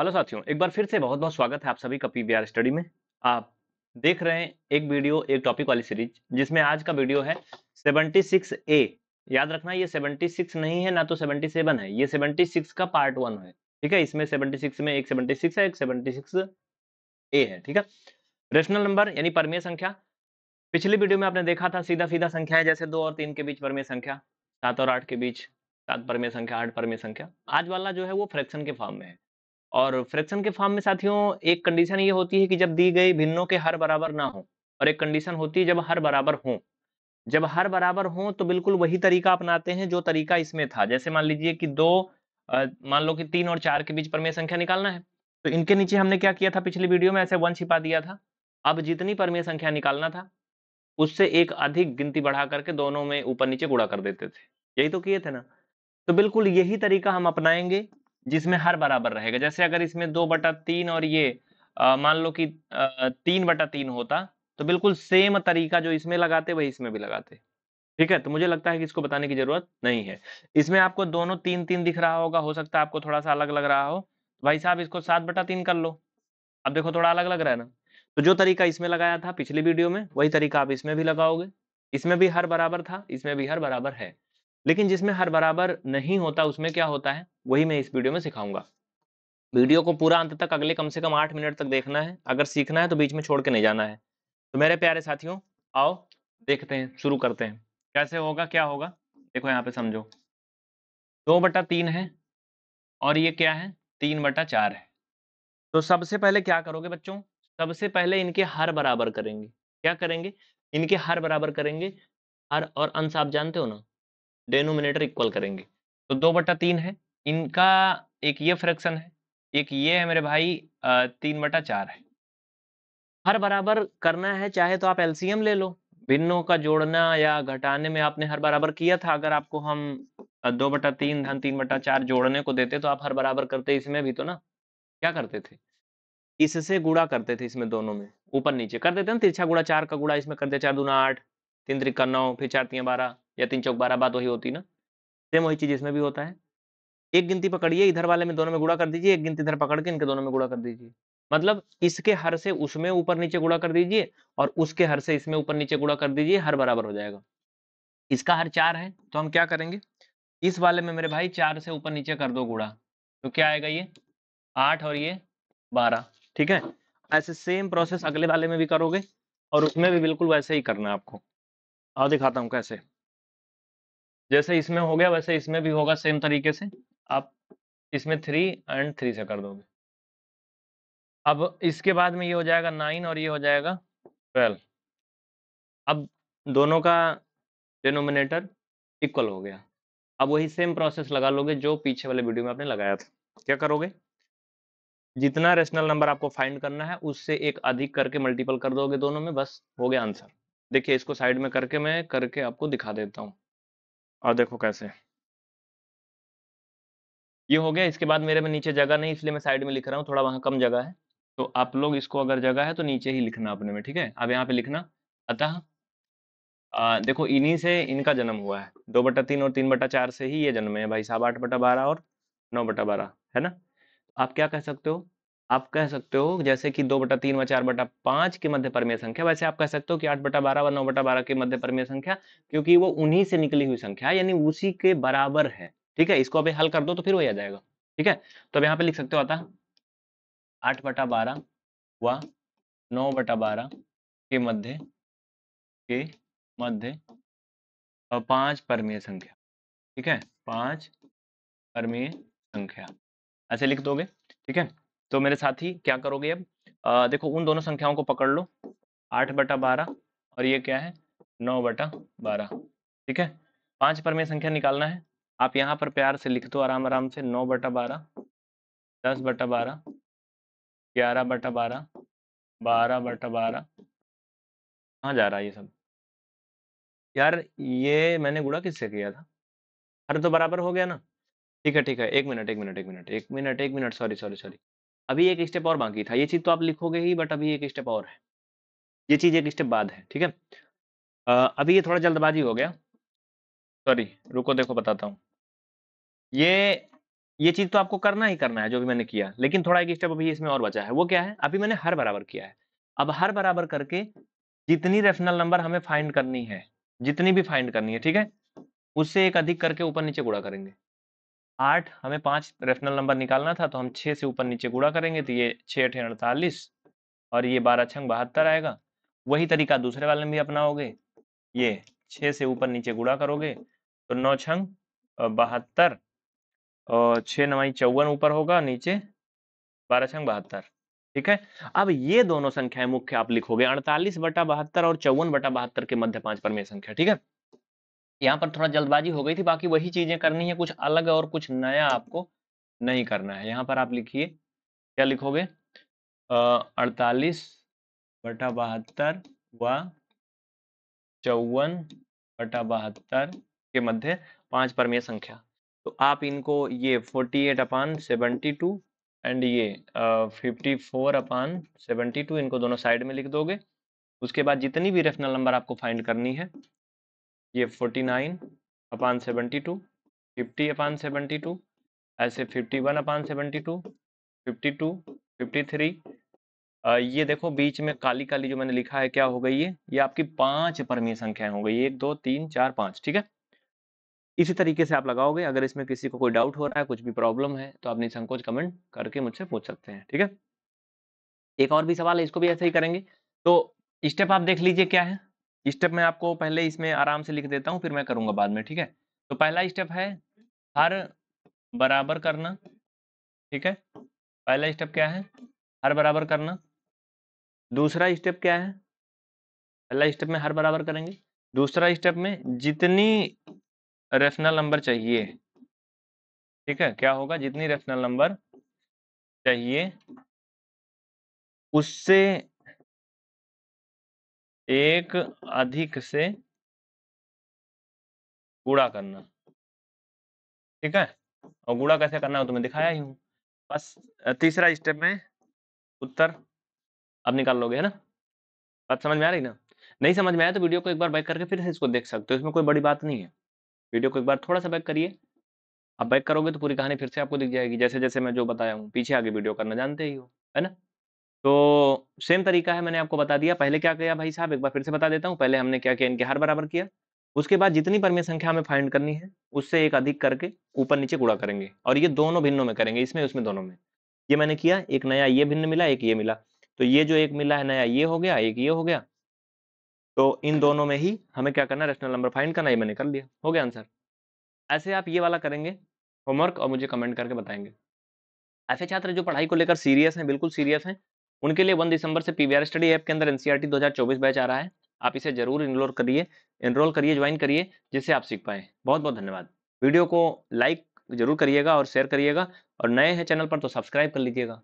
hello साथियों एक बार फिर से बहुत बहुत स्वागत है आप सभी का पीवीआर स्टडी में आप देख रहे हैं एक वीडियो एक टॉपिक वाली सीरीज जिसमें आज का वीडियो है 76 ए याद रखना ये 76 नहीं है ना तो 77 है ये 76 का पार्ट वन है ठीक है इसमें 76 में एक 76 है एक 76 ए है ठीक है रेशनल नंबर यानी परमीय संख्या पिछले वीडियो में आपने देखा था सीधा सीधा संख्या है जैसे दो और तीन के बीच परमीय संख्या सात और आठ के बीच सात परमीय संख्या आठ परमीय संख्या आज वाला जो है वो फ्रैक्शन के फॉर्म में है और फ्रैक्शन के फॉर्म में साथियों एक कंडीशन ये होती है कि जब दी गई भिन्नों के हर बराबर ना हो और एक कंडीशन होती है जब हर बराबर हो जब हर बराबर हो तो बिल्कुल वही तरीका अपनाते हैं जो तरीका इसमें था जैसे मान लीजिए कि दो मान लो कि तीन और चार के बीच परमेय संख्या निकालना है तो इनके नीचे हमने क्या किया था पिछली वीडियो में ऐसे वन छिपा दिया था अब जितनी परमेय संख्या निकालना था उससे एक अधिक गिनती बढ़ा करके दोनों में ऊपर नीचे गुड़ा कर देते थे यही तो किए थे ना तो बिल्कुल यही तरीका हम अपनाएंगे जिसमें हर बराबर रहेगा जैसे अगर इसमें दो बटा तीन और ये मान लो कि तीन बटा तीन होता तो बिल्कुल सेम तरीका जो इसमें लगाते वही इसमें भी लगाते ठीक है तो मुझे लगता है कि इसको बताने की जरूरत नहीं है इसमें आपको दोनों तीन तीन दिख रहा होगा हो सकता है आपको थोड़ा सा अलग लग रहा हो भाई साहब इसको सात बटा तीन कर लो अब देखो थोड़ा अलग लग रहा है ना तो जो तरीका इसमें लगाया था पिछली वीडियो में वही तरीका आप इसमें भी लगाओगे इसमें भी हर बराबर था इसमें भी हर बराबर है लेकिन जिसमें हर बराबर नहीं होता उसमें क्या होता है वही मैं इस वीडियो में सिखाऊंगा वीडियो को पूरा अंत तक अगले कम से कम आठ मिनट तक देखना है अगर सीखना है तो बीच में छोड़ के नहीं जाना है तो मेरे प्यारे साथियों आओ देखते हैं शुरू करते हैं कैसे होगा क्या होगा देखो यहाँ पे समझो दो बटा तीन है और ये क्या है तीन बटा चार है तो सबसे पहले क्या करोगे बच्चों सबसे पहले इनके हर बराबर करेंगे क्या करेंगे इनके हर बराबर करेंगे हर और अंश आप जानते हो ना डेनोमिनेटर इक्वल करेंगे तो दो बटा तीन है इनका एक ये फ्रैक्शन है एक ये है मेरे भाई तीन बटा चार है हर बराबर करना है चाहे तो आप एलसीएम ले लो भिन्नों का जोड़ना या घटाने में आपने हर बराबर किया था अगर आपको हम दो बटा तीन धन तीन बटा चार जोड़ने को देते तो आप हर बराबर करते इसमें भी तो ना क्या करते थे इससे गुड़ा करते थे इसमें दोनों में ऊपर नीचे कर देते ना तिरछा गुड़ा चार का गुड़ा इसमें कर दे चार दूना आठ तीन त्रिका नौ फिर चार तीन बारह या तीन चौक बारह बात वही होती ना सेम वही चीज इसमें भी होता है एक गिनती पकड़िए इधर वाले में दोनों में गुड़ा कर दीजिए एक गिनती इधर पकड़ के इनके दोनों में गुड़ा कर दीजिए मतलब इसके हर से उसमें ऊपर नीचे गुड़ा कर दीजिए और उसके हर से इसमें ऊपर नीचे गुड़ा कर दीजिए हर बराबर हो जाएगा इसका हर चार है तो हम क्या करेंगे इस वाले में मेरे भाई चार से ऊपर नीचे कर दो गुड़ा तो क्या आएगा ये आठ और ये बारह ठीक है ऐसे सेम प्रोसेस अगले वाले में भी करोगे और उसमें भी बिल्कुल वैसे ही करना है आपको और दिखाता हूँ कैसे जैसे इसमें हो गया वैसे इसमें भी होगा सेम तरीके से आप इसमें थ्री एंड थ्री से कर दोगे अब इसके बाद में ये हो जाएगा नाइन और ये हो जाएगा ट्वेल्व अब दोनों का डिनोमिनेटर इक्वल हो गया अब वही सेम प्रोसेस लगा लोगे जो पीछे वाले वीडियो में आपने लगाया था क्या करोगे जितना रेशनल नंबर आपको फाइंड करना है उससे एक अधिक करके मल्टीपल कर दोगे दोनों में बस हो गया आंसर देखिए इसको साइड में करके मैं करके आपको दिखा देता हूँ और देखो कैसे ये हो गया इसके बाद मेरे में नीचे जगह नहीं इसलिए मैं साइड में लिख रहा हूँ थोड़ा वहां कम जगह है तो आप लोग इसको अगर जगह है तो नीचे ही लिखना अपने में ठीक है अब यहाँ पे लिखना अतः देखो इन्हीं से इनका जन्म हुआ है दो बटा तीन और तीन बटा चार से ही ये जन्म है भाई साहब आठ बटा बारह और नौ बटा बारह है ना आप क्या कह सकते हो आप कह सकते हो जैसे कि दो बटा तीन व चार बटा पांच के मध्य परमेय संख्या वैसे आप कह सकते हो कि आठ बटा बारह व नौ बटा बारह के मध्य परमेय संख्या क्योंकि वो उन्हीं से निकली हुई संख्या यानी उसी के बराबर है ठीक है इसको अभी हल कर दो तो फिर वही आ जाएगा ठीक है तो अब यहाँ पे लिख सकते हो आता आठ बटा बारह व नौ बटा बारह के मध्य के मध्य पांच परमेय संख्या ठीक है पांच परमेय संख्या ऐसे लिख दोगे ठीक है तो मेरे साथी क्या करोगे अब आ, देखो उन दोनों संख्याओं को पकड़ लो आठ बटा बारह और ये क्या है नौ बटा बारह ठीक है पांच पर में संख्या निकालना है आप यहाँ पर प्यार से लिख दो आराम आराम से नौ बटा बारह दस बटा बारह ग्यारह बटा बारह बारह बटा बारह कहाँ जा रहा है ये सब यार ये मैंने गुड़ा किससे किया था अरे तो बराबर हो गया ना ठीक है ठीक है एक मिनट एक मिनट एक मिनट एक मिनट एक मिनट सॉरी सॉरी सॉरी अभी एक स्टेप और बाकी था ये चीज तो आप लिखोगे ही बट अभी एक स्टेप और है ये चीज एक स्टेप बाद है ठीक है अभी ये थोड़ा जल्दबाजी हो गया सॉरी रुको देखो बताता हूँ ये ये चीज तो आपको करना ही करना है जो भी मैंने किया लेकिन थोड़ा एक स्टेप अभी इसमें और बचा है वो क्या है अभी मैंने हर बराबर किया है अब हर बराबर करके जितनी रेफनल नंबर हमें फाइंड करनी है जितनी भी फाइंड करनी है ठीक है उससे एक अधिक करके ऊपर नीचे गुड़ा करेंगे आठ हमें पांच रेफनल नंबर निकालना था तो हम छः से ऊपर नीचे गुड़ा करेंगे तो ये छः अठे अड़तालीस और ये बारह छंग बहत्तर आएगा वही तरीका दूसरे वाले में भी अपनाओगे ये छः से ऊपर नीचे गुड़ा करोगे तो नौ छंग बहत्तर और छः नवाई चौवन ऊपर होगा नीचे बारह छंग बहत्तर ठीक है अब ये दोनों संख्याएं मुख्य आप लिखोगे अड़तालीस बटा बहत्तर और चौवन बटा बहत्तर के मध्य पांच परमेय संख्या ठीक है यहाँ पर थोड़ा जल्दबाजी हो गई थी बाकी वही चीज़ें करनी है कुछ अलग और कुछ नया आपको नहीं करना है यहाँ पर आप लिखिए क्या लिखोगे अड़तालीस बटा बहत्तर व चौवन बटा बहत्तर के मध्य पांच परमेय संख्या तो आप इनको ये forty eight upon seventy two and ये fifty four upon seventy two इनको दोनों साइड में लिख दोगे उसके बाद जितनी भी रेफनल नंबर आपको फाइंड करनी है ये forty nine upon seventy two fifty upon seventy two ऐसे fifty one upon seventy two fifty two fifty three ये देखो बीच में काली काली जो मैंने लिखा है क्या हो गई है ये आपकी पांच परमीय संख्याएं हो गई एक दो तीन चार पांच ठीक है इसी तरीके से आप लगाओगे अगर इसमें किसी को कोई डाउट हो रहा है कुछ भी प्रॉब्लम है तो आप निसंकोच कमेंट करके मुझसे पूछ सकते हैं ठीक है एक और भी सवाल है इसको भी ऐसे ही करेंगे तो स्टेप आप देख लीजिए क्या है स्टेप मैं आपको पहले इसमें आराम से लिख देता हूँ फिर मैं करूँगा बाद में ठीक है तो पहला स्टेप है हर बराबर करना ठीक है पहला स्टेप क्या है हर बराबर करना दूसरा स्टेप क्या है पहला स्टेप में हर बराबर करेंगे दूसरा स्टेप में जितनी रेफनल नंबर चाहिए ठीक है क्या होगा जितनी रेफनल नंबर चाहिए उससे एक अधिक से गुड़ा करना ठीक है और गुड़ा कैसे करना हो तो मैं दिखाया ही हूं बस तीसरा स्टेप में उत्तर अब निकाल लोगे है ना बात समझ में आ रही ना नहीं समझ में आया तो वीडियो को एक बार बैक करके फिर से इसको देख सकते हो इसमें कोई बड़ी बात नहीं है वीडियो को एक बार थोड़ा सा बैक करिए आप बैक करोगे तो पूरी कहानी फिर से आपको दिख जाएगी जैसे जैसे मैं जो बताया हूँ पीछे आगे वीडियो करना जानते ही हो है ना तो सेम तरीका है मैंने आपको बता दिया पहले क्या किया भाई साहब एक बार फिर से बता देता हूँ पहले हमने क्या किया इनके हार बराबर किया उसके बाद जितनी परमीय संख्या हमें फाइंड करनी है उससे एक अधिक करके ऊपर नीचे कूड़ा करेंगे और ये दोनों भिन्नों में करेंगे इसमें उसमें दोनों में ये मैंने किया एक नया ये भिन्न मिला एक ये मिला तो ये जो एक मिला है नया ये हो गया एक ये हो गया तो इन दोनों में ही हमें क्या करना रेशनल नंबर फाइंड करना ये मैंने कर लिया हो गया आंसर ऐसे आप ये वाला करेंगे होमवर्क और मुझे कमेंट करके बताएंगे ऐसे छात्र जो पढ़ाई को लेकर सीरियस हैं बिल्कुल सीरियस हैं उनके लिए वन दिसंबर से पीवीआर स्टडी ऐप के अंदर एनसीईआरटी 2024 बैच आ रहा है आप इसे जरूर इनरोल करिए इनरोल करिए ज्वाइन करिए जिससे आप सीख पाए बहुत बहुत धन्यवाद वीडियो को लाइक जरूर करिएगा और शेयर करिएगा और नए हैं चैनल पर तो सब्सक्राइब कर लीजिएगा